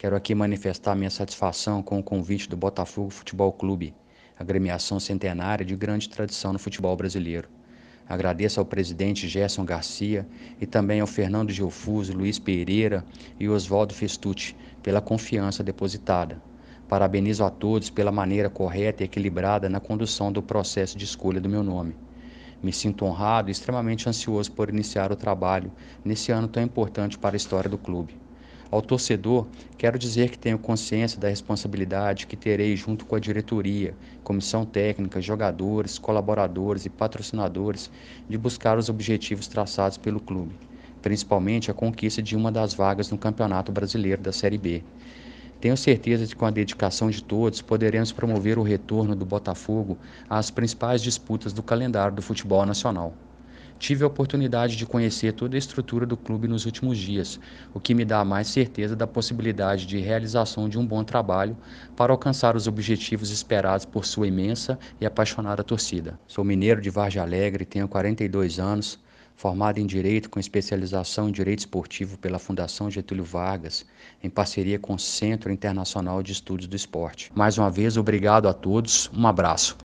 Quero aqui manifestar minha satisfação com o convite do Botafogo Futebol Clube, agremiação centenária de grande tradição no futebol brasileiro. Agradeço ao presidente Gerson Garcia e também ao Fernando Gilfuso, Luiz Pereira e Oswaldo Festucci pela confiança depositada. Parabenizo a todos pela maneira correta e equilibrada na condução do processo de escolha do meu nome. Me sinto honrado e extremamente ansioso por iniciar o trabalho nesse ano tão importante para a história do clube. Ao torcedor, quero dizer que tenho consciência da responsabilidade que terei junto com a diretoria, comissão técnica, jogadores, colaboradores e patrocinadores de buscar os objetivos traçados pelo clube, principalmente a conquista de uma das vagas no Campeonato Brasileiro da Série B. Tenho certeza de que com a dedicação de todos poderemos promover o retorno do Botafogo às principais disputas do calendário do futebol nacional. Tive a oportunidade de conhecer toda a estrutura do clube nos últimos dias, o que me dá mais certeza da possibilidade de realização de um bom trabalho para alcançar os objetivos esperados por sua imensa e apaixonada torcida. Sou mineiro de Vargem Alegre, tenho 42 anos, formado em Direito com especialização em Direito Esportivo pela Fundação Getúlio Vargas, em parceria com o Centro Internacional de Estudos do Esporte. Mais uma vez, obrigado a todos, um abraço.